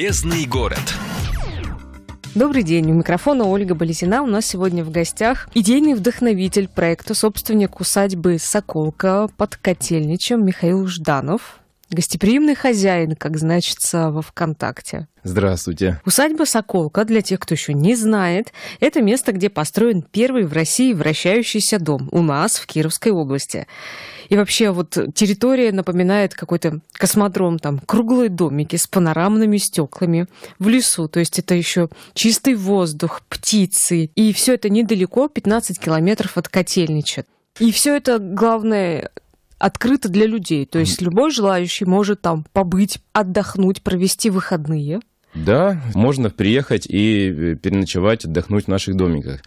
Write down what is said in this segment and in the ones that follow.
Железный город. Добрый день. У микрофона Ольга Болезина. У нас сегодня в гостях идейный вдохновитель проекта, собственник усадьбы Соколка под Котельничем Михаил Жданов. Гостеприимный хозяин, как значится во ВКонтакте. Здравствуйте. Усадьба Соколка, для тех, кто еще не знает, это место, где построен первый в России вращающийся дом у нас в Кировской области. И вообще вот территория напоминает какой-то космодром, там круглые домики с панорамными стеклами в лесу. То есть это еще чистый воздух, птицы. И все это недалеко, 15 километров от Котельнича. И все это, главное, открыто для людей. То есть любой желающий может там побыть, отдохнуть, провести выходные. Да, можно приехать и э, переночевать, отдохнуть в наших домиках.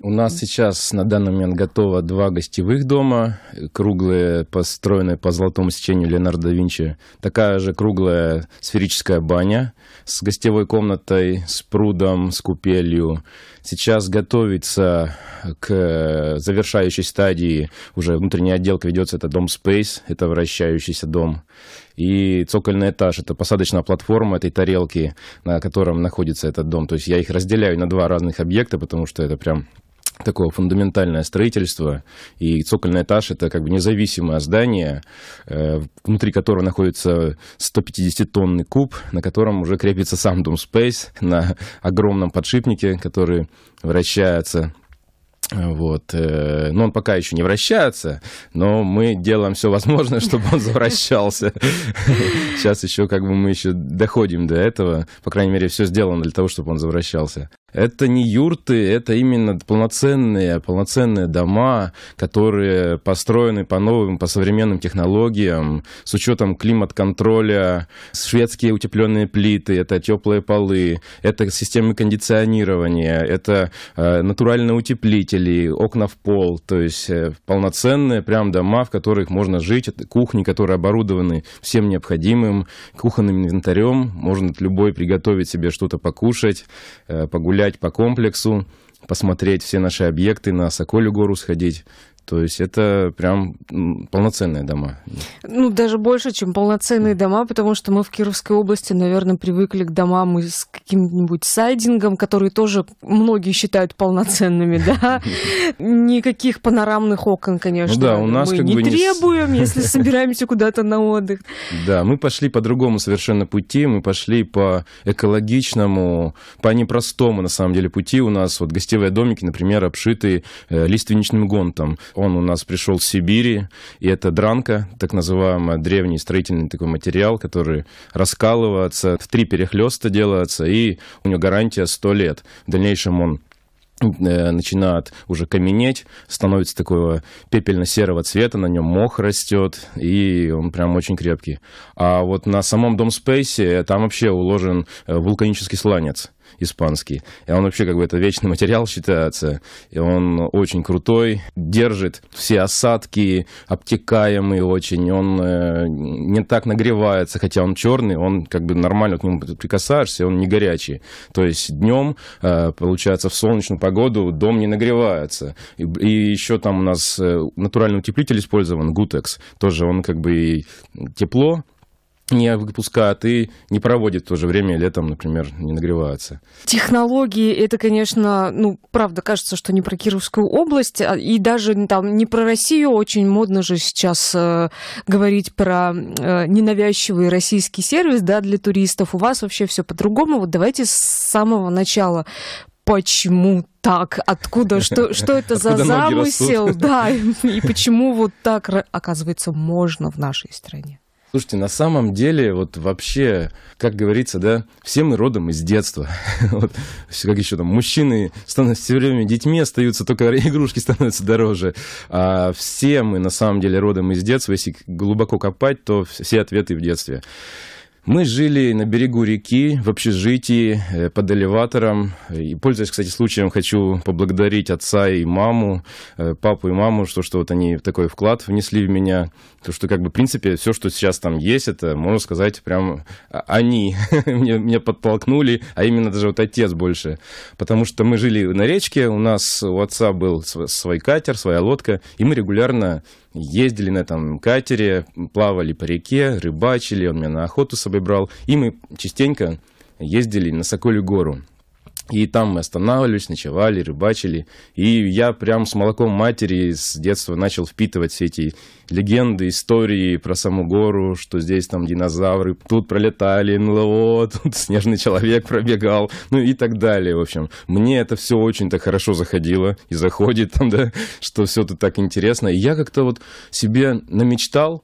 У нас сейчас на данный момент готово два гостевых дома, круглые, построенные по золотому сечению Леонардо да Винчи. Такая же круглая сферическая баня с гостевой комнатой, с прудом, с купелью. Сейчас готовится к э, завершающей стадии, уже внутренняя отделка ведется, это дом Space, это вращающийся дом и цокольный этаж — это посадочная платформа этой тарелки, на котором находится этот дом. То есть я их разделяю на два разных объекта, потому что это прям такое фундаментальное строительство, и цокольный этаж — это как бы независимое здание, э, внутри которого находится 150-тонный куб, на котором уже крепится сам Doom Space на огромном подшипнике, который вращается вот. Э, но он пока еще не вращается, но мы делаем все возможное, чтобы он завращался. Сейчас еще как бы мы еще доходим до этого. По крайней мере, все сделано для того, чтобы он завращался. Это не юрты, это именно полноценные, полноценные дома, которые построены по новым, по современным технологиям, с учетом климат-контроля, шведские утепленные плиты, это теплые полы, это системы кондиционирования, это э, натуральные утеплители, окна в пол, то есть э, полноценные прям дома, в которых можно жить, это кухни, которые оборудованы всем необходимым, кухонным инвентарем, можно любой приготовить себе что-то покушать, э, погулять погулять по комплексу, посмотреть все наши объекты, на Соколю гору сходить, то есть это прям полноценные дома. Ну, даже больше, чем полноценные дома, потому что мы в Кировской области, наверное, привыкли к домам с каким-нибудь сайдингом, которые тоже многие считают полноценными, да. Никаких панорамных окон, конечно, ну, да, у нас мы как не бы требуем, не... если собираемся куда-то на отдых. Да, мы пошли по другому совершенно пути, мы пошли по экологичному, по непростому, на самом деле, пути. У нас вот гостевые домики, например, обшиты э, лиственничным гонтом он у нас пришел с Сибири, и это дранка, так называемый древний строительный такой материал, который раскалывается, в три перехлеста делается, и у него гарантия 100 лет. В дальнейшем он э, начинает уже каменеть, становится такого пепельно-серого цвета, на нем мох растет, и он прям очень крепкий. А вот на самом Дом Спейсе там вообще уложен э, вулканический сланец испанский. И он вообще как бы это вечный материал считается. И он очень крутой, держит все осадки, обтекаемый очень. Он э, не так нагревается, хотя он черный, он как бы нормально к нему прикасаешься, он не горячий. То есть днем, э, получается, в солнечную погоду дом не нагревается. И, и еще там у нас э, натуральный утеплитель использован, Гутекс. Тоже он как бы и тепло не выпускают и не проводят в то же время летом, например, не нагреваются. Технологии, это, конечно, ну, правда, кажется, что не про Кировскую область, а, и даже там не про Россию. Очень модно же сейчас э, говорить про э, ненавязчивый российский сервис, да, для туристов. У вас вообще все по-другому. Вот давайте с самого начала почему так? Откуда? Что, что это за замысел? Да, и, и почему вот так, оказывается, можно в нашей стране? Слушайте, на самом деле, вот вообще, как говорится, да, все мы родом из детства. вот, как еще там, мужчины становятся все время детьми, остаются, только игрушки становятся дороже. А все мы, на самом деле, родом из детства. Если глубоко копать, то все ответы в детстве. Мы жили на берегу реки, в общежитии, э, под элеватором. И, пользуясь, кстати, случаем, хочу поблагодарить отца и маму, э, папу и маму, что, что вот они такой вклад внесли в меня. То, что, как бы, в принципе, все, что сейчас там есть, это, можно сказать, прям а, они меня, подтолкнули, а именно даже вот отец больше. Потому что мы жили на речке, у нас у отца был свой катер, своя лодка, и мы регулярно ездили на этом катере, плавали по реке, рыбачили, он меня на охоту с собой собой брал. И мы частенько ездили на Соколью гору. И там мы останавливались, ночевали, рыбачили. И я прям с молоком матери с детства начал впитывать все эти легенды, истории про саму гору, что здесь там динозавры, тут пролетали НЛО, тут снежный человек пробегал, ну и так далее, в общем. Мне это все очень-то хорошо заходило и заходит там, да, что все это так интересно. И я как-то вот себе намечтал,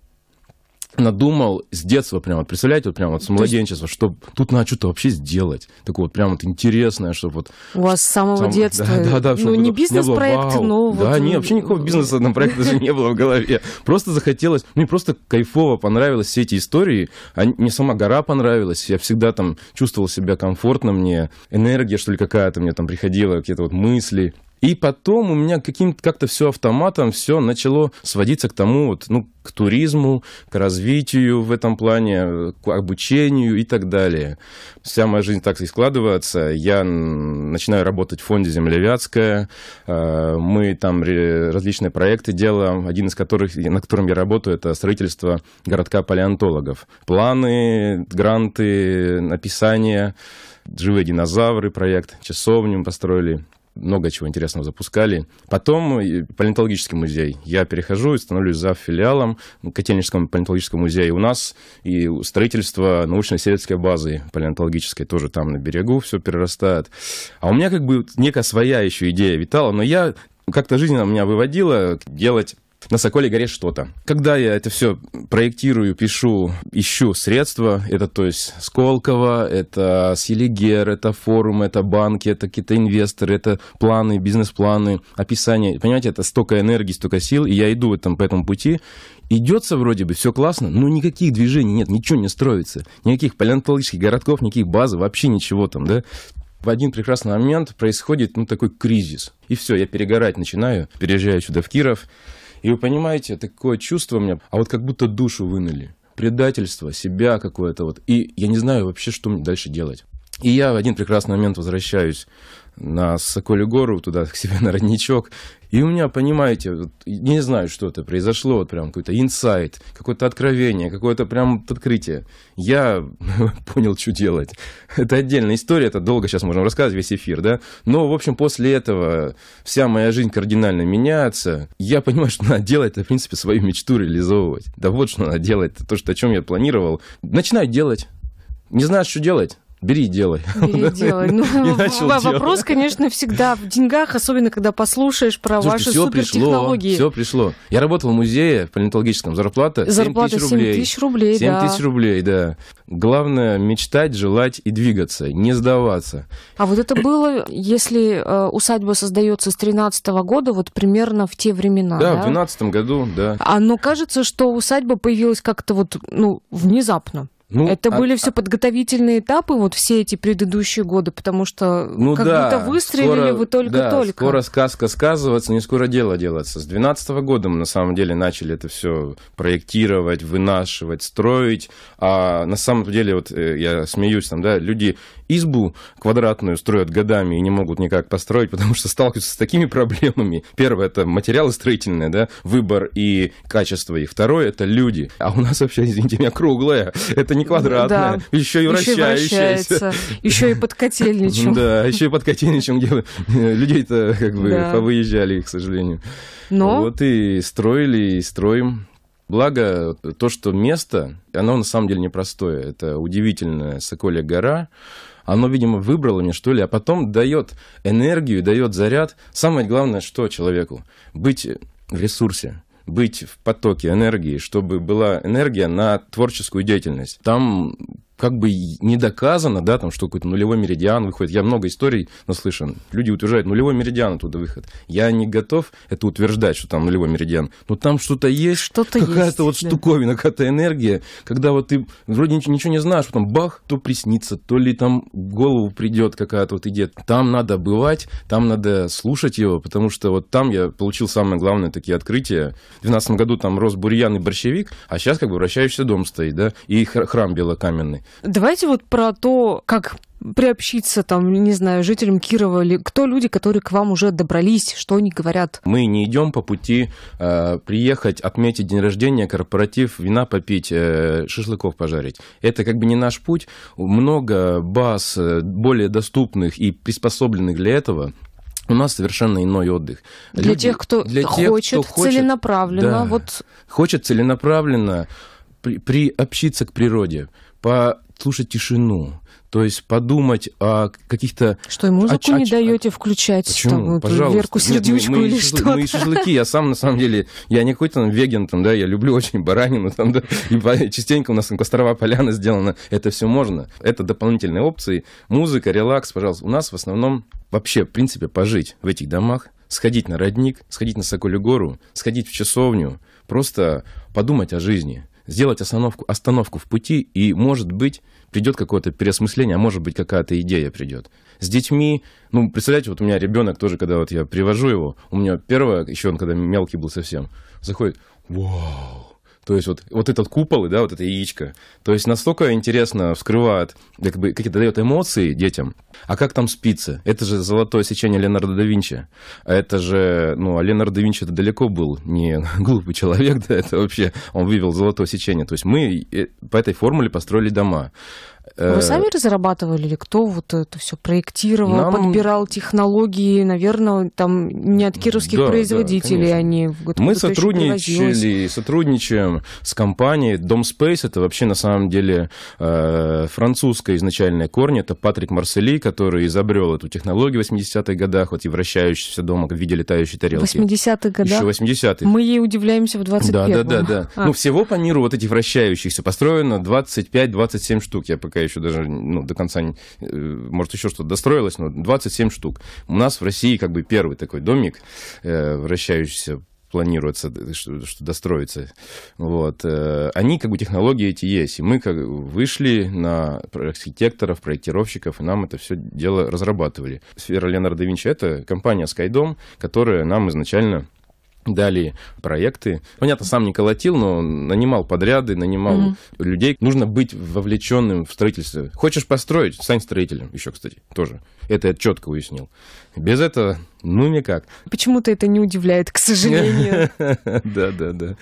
надумал с детства прямо вот представляете, вот прямо вот с младенчества, есть... что тут надо что-то вообще сделать. Такое вот прямо вот интересное, чтобы вот... У вас с самого сам... детства? Да, да, да. Ну, не бизнес-проект, но... Да, вот... не, вообще никакого бизнеса там проекта даже не было в голове. Просто захотелось, мне просто кайфово понравились все эти истории. а Мне сама гора понравилась, я всегда там чувствовал себя комфортно, мне энергия, что ли, какая-то мне там приходила, какие-то вот мысли. И потом у меня каким-то как-то все автоматом все начало сводиться к тому, вот, ну, к туризму, к развитию в этом плане, к обучению и так далее. Вся моя жизнь так и складывается. Я начинаю работать в фонде «Землевятская». А, мы там различные проекты делаем, один из которых, на котором я работаю, это строительство городка палеонтологов. Планы, гранты, написание, живые динозавры проект, часовню мы построили много чего интересного запускали. Потом э, палеонтологический музей. Я перехожу и становлюсь за филиалом Котельнического палеонтологического музея. И у нас и строительство научно-исследовательской базы палеонтологической тоже там на берегу все перерастает. А у меня как бы некая своя еще идея витала, но я как-то жизнь меня выводила делать на Соколе горе что-то. Когда я это все проектирую, пишу, ищу средства, это то есть Сколково, это Селигер, это форум, это банки, это какие-то инвесторы, это планы, бизнес-планы, описание. Понимаете, это столько энергии, столько сил, и я иду там, по этому пути. Идется вроде бы, все классно, но никаких движений нет, ничего не строится. Никаких палеонтологических городков, никаких баз, вообще ничего там, да в один прекрасный момент происходит ну, такой кризис. И все, я перегорать начинаю, переезжаю сюда в Киров, и вы понимаете, такое чувство у меня, а вот как будто душу выныли предательство, себя какое-то вот. И я не знаю вообще, что мне дальше делать. И я в один прекрасный момент возвращаюсь на Соколю гору, туда к себе на родничок. И у меня, понимаете, вот, не знаю, что это произошло, вот прям какой-то инсайт, какое-то откровение, какое-то прям открытие. Я понял, что делать. Это отдельная история, это долго сейчас можем рассказывать, весь эфир, да? Но, в общем, после этого вся моя жизнь кардинально меняется. Я понимаю, что надо делать, это, в принципе, свою мечту реализовывать. Да вот что надо делать, то, что, о чем я планировал. Начинаю делать. Не знаешь, что делать? бери и делай. Бери и делай. Ну, вопрос, конечно, всегда в деньгах, особенно когда послушаешь про Слушайте, ваши все супертехнологии. Пришло, все пришло. Я работал в музее в палеонтологическом. Зарплата, зарплата 7 тысяч рублей. 7 тысяч рублей, 7 да. тысяч рублей, да. Главное мечтать, желать и двигаться, не сдаваться. А вот это было, если э, усадьба создается с 13 года, вот примерно в те времена. Да, в 12 году, да. А, но кажется, что усадьба появилась как-то вот, ну, внезапно. Ну, это а, были а все подготовительные этапы, вот все эти предыдущие годы, потому что ну, как да, будто выстрелили скоро, вы только-только. Да, скоро сказка сказываться, не скоро дело делаться. С 2012 года мы на самом деле начали это все проектировать, вынашивать, строить. А на самом деле, вот э, я смеюсь, там, да, люди избу квадратную строят годами и не могут никак построить, потому что сталкиваются с такими проблемами. Первое, это материалы строительные, да, выбор и качество их. Второе, это люди. А у нас вообще, извините меня, круглая. Это не не квадратная, да. еще и вращающаяся. Еще и, вращается. еще и под котельничем. Да, еще и под котельничем, где людей-то как бы да. повыезжали, к сожалению. Но... Вот и строили, и строим. Благо, то, что место, оно на самом деле непростое. Это удивительная Соколья гора. Оно, видимо, выбрало мне, что ли, а потом дает энергию, дает заряд. Самое главное, что человеку? Быть в ресурсе быть в потоке энергии, чтобы была энергия на творческую деятельность. Там как бы не доказано, да, там, что какой-то нулевой меридиан выходит. Я много историй наслышан. Люди утверждают, нулевой меридиан оттуда выход. Я не готов это утверждать, что там нулевой меридиан. Но там что-то есть, что-то какая-то вот да. штуковина, какая-то энергия, когда вот ты вроде ничего, ничего не знаешь, потом бах, то приснится, то ли там голову придет какая-то вот идет. Там надо бывать, там надо слушать его, потому что вот там я получил самое главное такие открытия. В 2012 году там рос бурьян и борщевик, а сейчас как бы вращающийся дом стоит, да, и храм белокаменный. Давайте вот про то, как приобщиться, там, не знаю, жителям Кирова, или кто люди, которые к вам уже добрались, что они говорят? Мы не идем по пути э, приехать, отметить день рождения, корпоратив, вина попить, э, шашлыков пожарить. Это как бы не наш путь. Много баз э, более доступных и приспособленных для этого. У нас совершенно иной отдых. Для Люди, тех, кто для тех, хочет, кто хочет целенаправленно. Да, вот... Хочет целенаправленно при, приобщиться к природе послушать тишину, то есть подумать о каких-то... Что и музыку а, не а, даете а, включать, почему? Там, Пожалуйста. Верку Сердючку или что-то. Мы шашлыки, я сам на самом деле, я не какой-то там веган, там, да, я люблю очень баранину, там, да, и частенько у нас там кострова поляна сделана, это все можно. Это дополнительные опции, музыка, релакс, пожалуйста. У нас в основном вообще, в принципе, пожить в этих домах, сходить на родник, сходить на Соколю гору, сходить в часовню, просто подумать о жизни сделать остановку, остановку в пути, и, может быть, придет какое-то переосмысление, а может быть, какая-то идея придет. С детьми, ну, представляете, вот у меня ребенок тоже, когда вот я привожу его, у меня первое, еще он когда мелкий был совсем, заходит, вау, то есть вот, вот этот купол, да, вот это яичко. То есть настолько интересно вскрывает, как бы, какие-то дает эмоции детям. А как там спицы? Это же золотое сечение Леонардо да Винчи. А это же, ну, а Леонардо да Винчи это далеко был не глупый человек, да, это вообще, он вывел золотое сечение. То есть мы э, по этой формуле построили дома. Вы э, сами разрабатывали или кто вот это все проектировал, Нам... подбирал технологии, наверное, там не от кировских да, производителей да, они. А Мы сотрудничали, сотрудничаем с компанией Dom Space. это вообще на самом деле э, французская изначальная корни, это Патрик Марсели, который изобрел эту технологию в 80-х годах, вот и вращающийся дом, в виде летающей тарелки. 80-х годах? Еще 80-х. Мы ей удивляемся в 21-м. Да, да, да. да. А. Ну, всего по миру вот этих вращающихся построено 25-27 штук, я пока еще даже ну, до конца, не э, может, еще что-то достроилось, но 27 штук. У нас в России как бы первый такой домик, э, вращающийся планируется, э, что, что достроится. Вот. Э, они, как бы, технологии эти есть. И мы как вышли на архитекторов, проектировщиков, и нам это все дело разрабатывали. Сфера Леонардо да Винчи — это компания Skydome, которая нам изначально дали проекты. Понятно, сам не колотил, но нанимал подряды, нанимал mm-hmm. людей. Нужно быть вовлеченным в строительство. Хочешь построить, стань строителем еще, кстати, тоже. Это я четко уяснил. Без этого ну, никак. Почему-то это не удивляет, к сожалению. Да, да, да.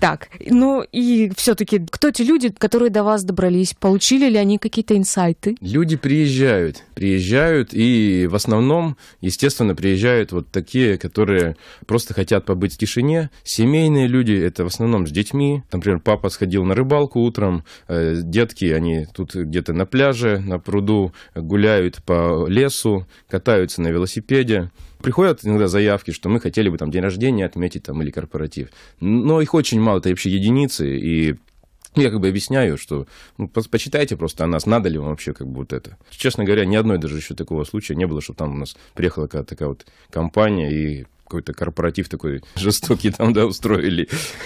Так, ну и все-таки, кто те люди, которые до вас добрались? Получили ли они какие-то инсайты? Люди приезжают, приезжают, и в основном, естественно, приезжают вот такие, которые просто хотят побыть в тишине. Семейные люди, это в основном с детьми. Например, папа сходил на рыбалку утром, э, детки, они тут где-то на пляже, на пруду гуляют по лесу, катаются на велосипеде Приходят иногда заявки, что мы хотели бы там день рождения отметить там, или корпоратив. Но их очень мало, это вообще единицы. И я как бы объясняю, что ну, почитайте просто о нас, надо ли вам вообще как бы вот это. Честно говоря, ни одной даже еще такого случая не было, чтобы там у нас приехала какая-то такая вот компания и какой-то корпоратив такой жестокий там, да, устроили.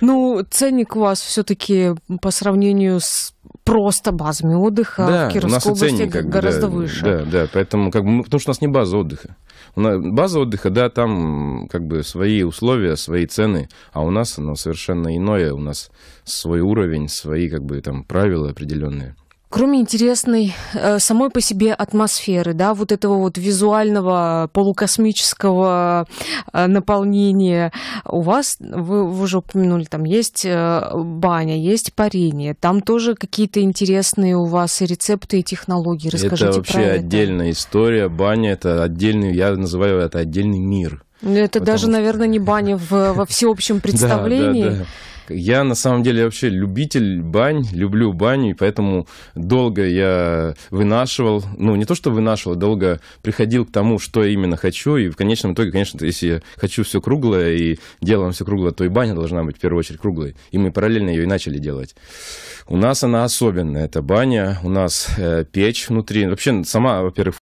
Ну, ценник у вас все-таки по сравнению с просто базами отдыха да, в Кировской области ценник, как гораздо да, выше. Да, да, поэтому как бы, потому что у нас не база отдыха. база отдыха, да, там как бы свои условия, свои цены, а у нас оно совершенно иное, у нас свой уровень, свои как бы там правила определенные. Кроме интересной э, самой по себе атмосферы, да, вот этого вот визуального полукосмического э, наполнения, у вас, вы, вы уже упомянули, там есть э, баня, есть парение, там тоже какие-то интересные у вас и рецепты, и технологии. Расскажите это вообще про это. отдельная история. Баня это отдельный, я называю это отдельный мир. Ну, это Потому даже, что... наверное, не баня в, во всеобщем представлении. Да, да, да. Я на самом деле вообще любитель бань, люблю баню, и поэтому долго я вынашивал, ну не то что вынашивал, а долго приходил к тому, что я именно хочу, и в конечном итоге, конечно, если я хочу все круглое и делаем все круглое, то и баня должна быть в первую очередь круглой, и мы параллельно ее и начали делать. У нас она особенная, эта баня, у нас э, печь внутри, вообще сама, во-первых,